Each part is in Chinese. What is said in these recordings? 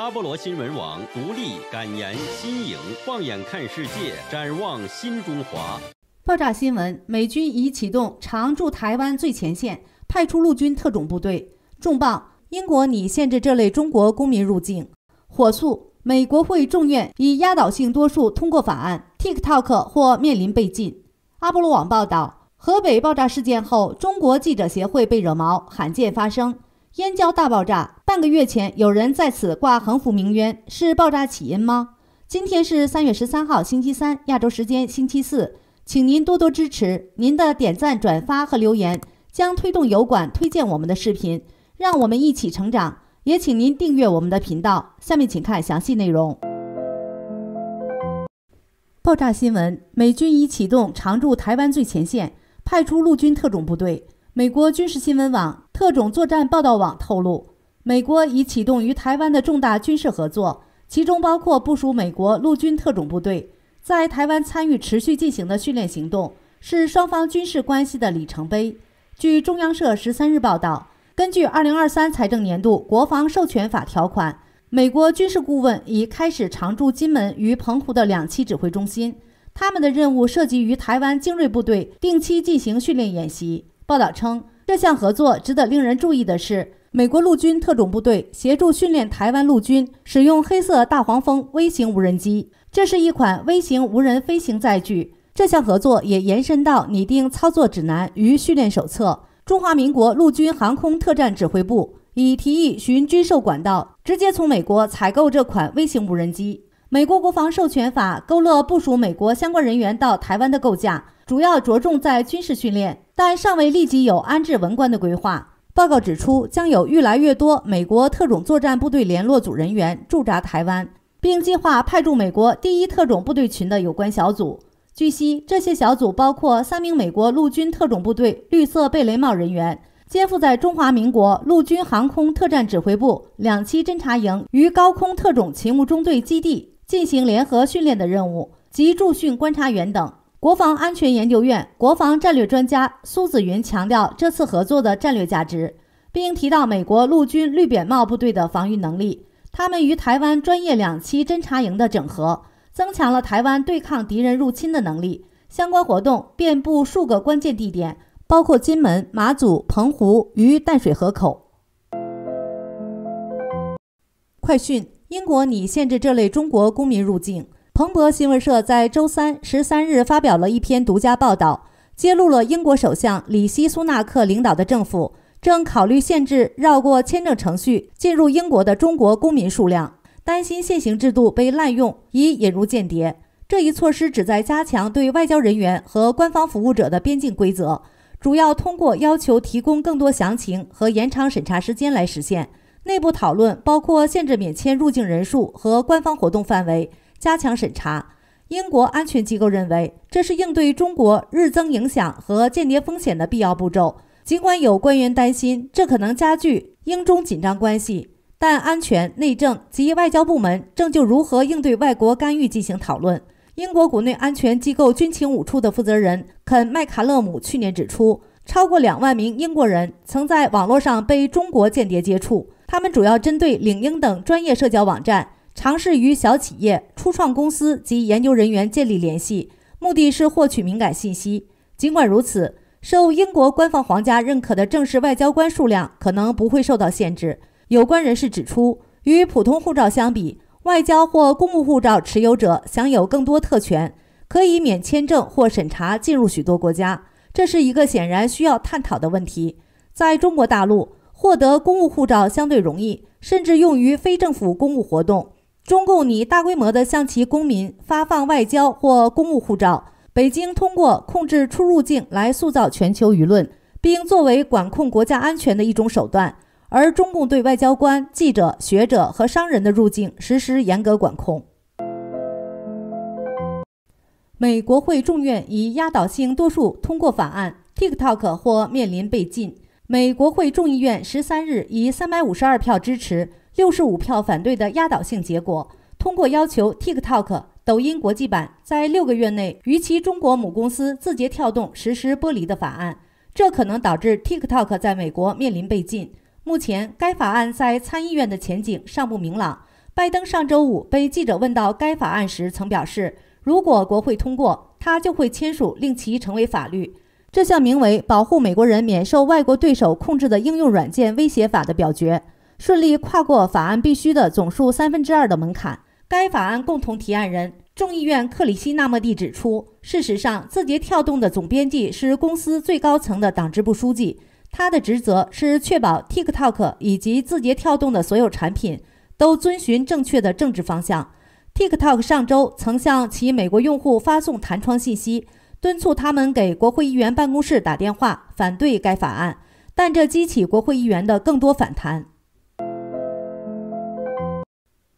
阿波罗新闻网独立敢言新颖，放眼看世界，展望新中华。爆炸新闻：美军已启动常驻台湾最前线，派出陆军特种部队。重磅：英国拟限制这类中国公民入境。火速：美国会众院以压倒性多数通过法案，TikTok 或面临被禁。阿波罗网报道：河北爆炸事件后，中国记者协会被惹毛，罕见发生。燕郊大爆炸，半个月前有人在此挂横幅鸣冤，是爆炸起因吗？今天是三月十三号，星期三，亚洲时间星期四，请您多多支持，您的点赞、转发和留言将推动油管推荐我们的视频，让我们一起成长。也请您订阅我们的频道。下面请看详细内容。爆炸新闻：美军已启动常驻台湾最前线，派出陆军特种部队。美国军事新闻网、特种作战报道网透露，美国已启动与台湾的重大军事合作，其中包括部署美国陆军特种部队在台湾参与持续进行的训练行动，是双方军事关系的里程碑。据中央社十三日报道，根据二零二三财政年度国防授权法条款，美国军事顾问已开始常驻金门与澎湖的两栖指挥中心，他们的任务涉及与台湾精锐部队定期进行训练演习。报道称，这项合作值得令人注意的是，美国陆军特种部队协助训练台湾陆军使用黑色大黄蜂微型无人机。这是一款微型无人飞行载具。这项合作也延伸到拟定操作指南与训练手册。中华民国陆军航空特战指挥部已提议寻军售管道，直接从美国采购这款微型无人机。美国国防授权法勾勒部署美国相关人员到台湾的构架，主要着重在军事训练，但尚未立即有安置文官的规划。报告指出，将有越来越多美国特种作战部队联络组人员驻扎台湾，并计划派驻美国第一特种部队群的有关小组。据悉，这些小组包括三名美国陆军特种部队绿色贝雷帽人员，肩负在中华民国陆军航空特战指挥部两栖侦察营与高空特种勤务中队基地。进行联合训练的任务及驻训观察员等。国防安全研究院国防战略专家苏子云强调这次合作的战略价值，并提到美国陆军绿扁帽部队的防御能力，他们与台湾专业两栖侦察营的整合增强了台湾对抗敌人入侵的能力。相关活动遍布数个关键地点，包括金门、马祖、澎湖与淡水河口。快讯。英国拟限制这类中国公民入境。彭博新闻社在周三十三日发表了一篇独家报道，揭露了英国首相里希·苏纳克领导的政府正考虑限制绕过签证程序进入英国的中国公民数量，担心现行制度被滥用以引入间谍。这一措施旨在加强对外交人员和官方服务者的边境规则，主要通过要求提供更多详情和延长审查时间来实现。内部讨论包括限制免签入境人数和官方活动范围，加强审查。英国安全机构认为这是应对中国日增影响和间谍风险的必要步骤。尽管有官员担心这可能加剧英中紧张关系，但安全、内政及外交部门正就如何应对外国干预进行讨论。英国国内安全机构军情五处的负责人肯麦卡勒姆去年指出，超过两万名英国人曾在网络上被中国间谍接触。他们主要针对领英等专业社交网站，尝试与小企业、初创公司及研究人员建立联系，目的是获取敏感信息。尽管如此，受英国官方皇家认可的正式外交官数量可能不会受到限制。有关人士指出，与普通护照相比，外交或公务护照持有者享有更多特权，可以免签证或审查进入许多国家。这是一个显然需要探讨的问题。在中国大陆。获得公务护照相对容易，甚至用于非政府公务活动。中共拟大规模地向其公民发放外交或公务护照。北京通过控制出入境来塑造全球舆论，并作为管控国家安全的一种手段。而中共对外交官、记者、学者和商人的入境实施严格管控。美国国会众院以压倒性多数通过法案，TikTok 或面临被禁。美国会众议院十三日以三百五十二票支持、六十五票反对的压倒性结果，通过要求 TikTok 抖音国际版在六个月内与其中国母公司字节跳动实施剥离的法案。这可能导致 TikTok 在美国面临被禁。目前，该法案在参议院的前景尚不明朗。拜登上周五被记者问到该法案时，曾表示，如果国会通过，他就会签署令其成为法律。这项名为“保护美国人免受外国对手控制的应用软件威胁法”的表决顺利跨过法案必须的总数三分之二的门槛。该法案共同提案人众议院克里希纳莫蒂指出，事实上，字节跳动的总编辑是公司最高层的党支部书记，他的职责是确保 TikTok 以及字节跳动的所有产品都遵循正确的政治方向。TikTok 上周曾向其美国用户发送弹窗信息。敦促他们给国会议员办公室打电话反对该法案，但这激起国会议员的更多反弹。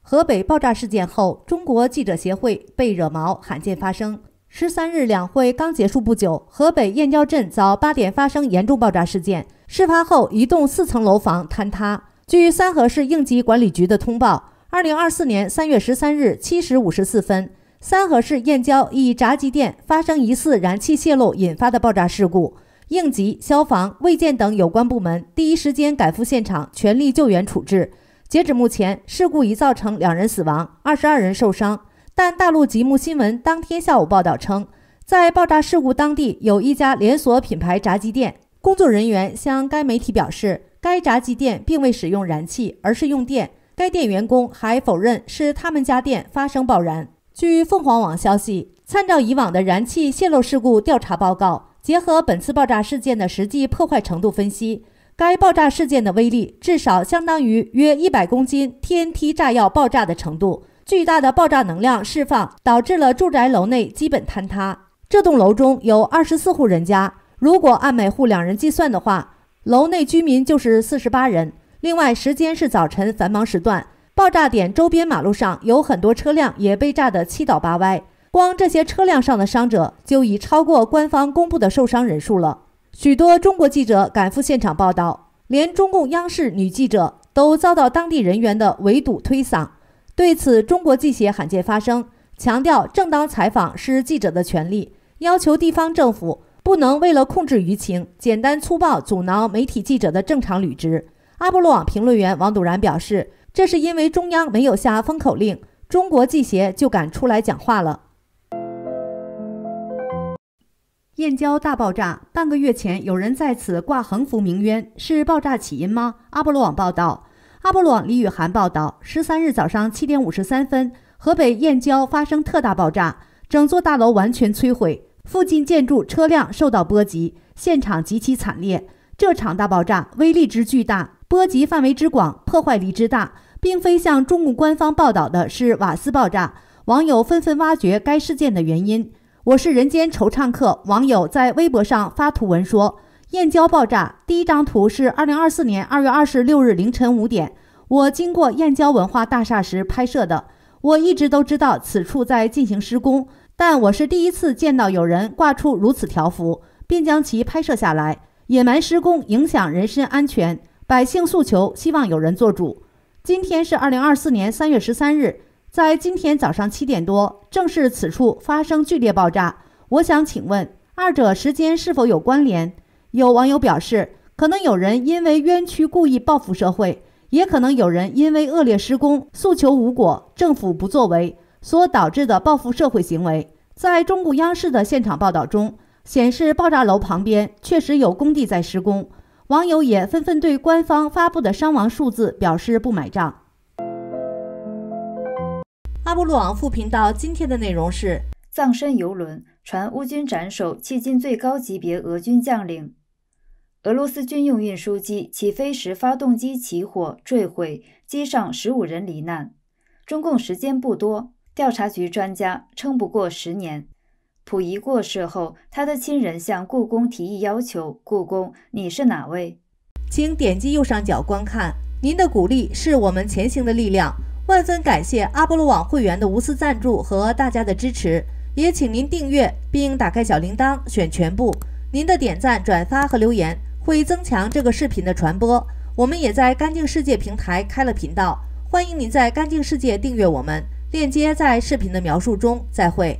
河北爆炸事件后，中国记者协会被惹毛，罕见发生。十三日两会刚结束不久，河北燕郊镇早八点发生严重爆炸事件，事发后一栋四层楼房坍塌。据三河市应急管理局的通报，二零二四年三月十三日七时五十四分。三河市燕郊一炸鸡店发生疑似燃气泄漏引发的爆炸事故，应急、消防、卫健等有关部门第一时间赶赴现场，全力救援处置。截止目前，事故已造成两人死亡，二十二人受伤。但大陆极目新闻当天下午报道称，在爆炸事故当地有一家连锁品牌炸鸡店，工作人员向该媒体表示，该炸鸡店并未使用燃气，而是用电。该店员工还否认是他们家店发生爆燃。据凤凰网消息，参照以往的燃气泄漏事故调查报告，结合本次爆炸事件的实际破坏程度分析，该爆炸事件的威力至少相当于约一百公斤 TNT 炸药爆炸的程度。巨大的爆炸能量释放导致了住宅楼内基本坍塌。这栋楼中有二十四户人家，如果按每户两人计算的话，楼内居民就是四十八人。另外，时间是早晨繁忙时段。爆炸点周边马路上有很多车辆也被炸得七倒八歪，光这些车辆上的伤者就已超过官方公布的受伤人数了。许多中国记者赶赴现场报道，连中共央视女记者都遭到当地人员的围堵推搡。对此，中国记协罕见发声，强调正当采访是记者的权利，要求地方政府不能为了控制舆情，简单粗暴阻挠媒体记者的正常履职。阿波罗网评论员王笃然表示。这是因为中央没有下封口令，中国记协就敢出来讲话了。燕郊大爆炸，半个月前有人在此挂横幅鸣冤，是爆炸起因吗？阿波罗网报道，阿波罗网李雨涵报道：十三日早上七点五十三分，河北燕郊发生特大爆炸，整座大楼完全摧毁，附近建筑车辆受到波及，现场极其惨烈。这场大爆炸威力之巨大，波及范围之广，破坏力之大。并非像中国官方报道的是瓦斯爆炸，网友纷纷挖掘该事件的原因。我是人间惆怅客，网友在微博上发图文说：燕郊爆炸。第一张图是二零二四年二月二十六日凌晨五点，我经过燕郊文化大厦时拍摄的。我一直都知道此处在进行施工，但我是第一次见到有人挂出如此条幅，并将其拍摄下来，隐瞒施工，影响人身安全，百姓诉求，希望有人做主。今天是二零二四年三月十三日，在今天早上七点多，正是此处发生剧烈爆炸。我想请问，二者时间是否有关联？有网友表示，可能有人因为冤屈故意报复社会，也可能有人因为恶劣施工诉求无果、政府不作为所导致的报复社会行为。在中共央视的现场报道中显示，爆炸楼旁边确实有工地在施工。网友也纷纷对官方发布的伤亡数字表示不买账。阿波罗昂副频道今天的内容是：葬身游轮，传乌军斩首迄今最高级别俄军将领；俄罗斯军用运输机起飞时发动机起火坠毁，机上十五人罹难；中共时间不多，调查局专家撑不过十年。溥仪过世后，他的亲人向故宫提议要求。故宫，你是哪位？请点击右上角观看。您的鼓励是我们前行的力量，万分感谢阿波罗网会员的无私赞助和大家的支持。也请您订阅并打开小铃铛，选全部。您的点赞、转发和留言会增强这个视频的传播。我们也在干净世界平台开了频道，欢迎您在干净世界订阅我们。链接在视频的描述中。再会。